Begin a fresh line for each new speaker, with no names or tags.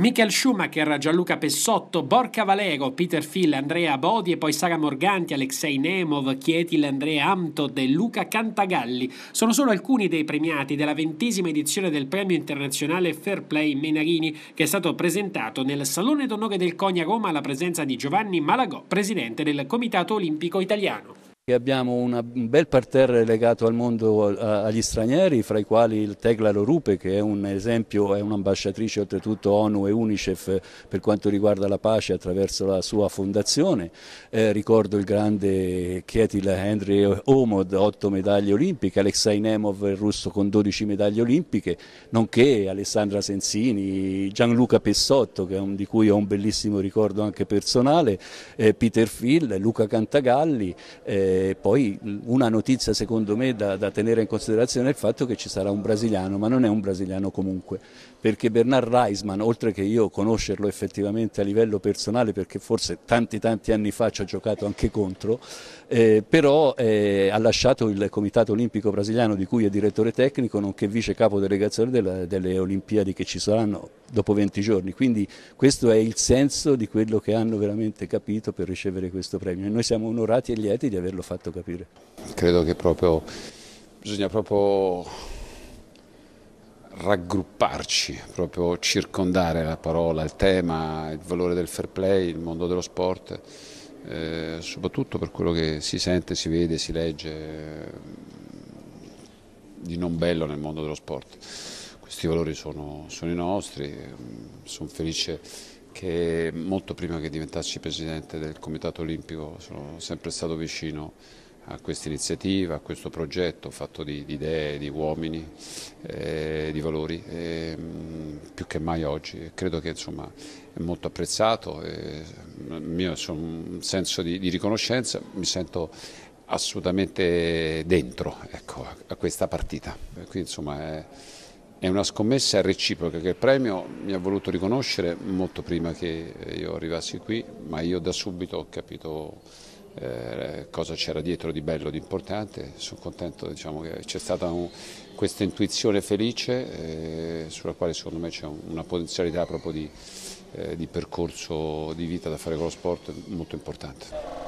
Michael Schumacher, Gianluca Pessotto, Borca Valero, Peter Phil, Andrea Bodi e poi Sara Morganti, Alexei Nemov, Chietil, Andrea Amtod e Luca Cantagalli sono solo alcuni dei premiati della ventesima edizione del premio internazionale Fair Play Menarini che è stato presentato nel Salone d'Onore del Cogna Roma alla presenza di Giovanni Malagò, presidente del Comitato Olimpico Italiano
che abbiamo una, un bel parterre legato al mondo a, agli stranieri, fra i quali il Tegla Lorupe che è un esempio, è un'ambasciatrice oltretutto ONU e Unicef per quanto riguarda la pace attraverso la sua fondazione, eh, ricordo il grande Kjetil Henry Omod, otto medaglie olimpiche, Alexei Nemov il russo con 12 medaglie olimpiche, nonché Alessandra Sensini, Gianluca Pessotto di cui ho un bellissimo ricordo anche personale, eh, Peter Phil, Luca Cantagalli, eh, poi una notizia secondo me da, da, tenere in considerazione è il fatto che ci sarà un brasiliano, ma non è un brasiliano comunque, perché Bernard Reisman, oltre che io conoscerlo effettivamente a livello personale, perché forse tanti tanti anni fa ci ha giocato anche contro, eh, però eh, ha lasciato il Comitato Olimpico Brasiliano di cui è direttore tecnico, nonché vice capo delegazione della, delle Olimpiadi che ci saranno dopo 20 giorni. Quindi questo è il senso di quello che hanno veramente capito per ricevere questo premio e noi siamo onorati e lieti di averlo fatto capire.
Credo che proprio bisogna proprio raggrupparci, proprio circondare la parola, il tema, il valore del fair play, il mondo dello sport, eh, soprattutto per quello che si sente, si vede, si legge eh, di non bello nel mondo dello sport. Questi valori sono, sono i nostri, mm, sono felice che molto prima che diventassi presidente del Comitato Olimpico sono sempre stato vicino a questa iniziativa, a questo progetto fatto di, di idee, di uomini, eh, di valori, eh, più che mai oggi. Credo che insomma, è molto apprezzato, eh, mio sono un senso di, di riconoscenza, mi sento assolutamente dentro ecco, a questa partita. Qui insomma è è una scommessa reciproca che il premio mi ha voluto riconoscere molto prima che io arrivassi qui, ma io da subito ho capito eh, cosa c'era dietro di bello, di importante. Sono contento diciamo, che c'è stata un, questa intuizione felice eh, sulla quale secondo me c'è una potenzialità proprio di, eh, di percorso di vita da fare con lo sport molto importante.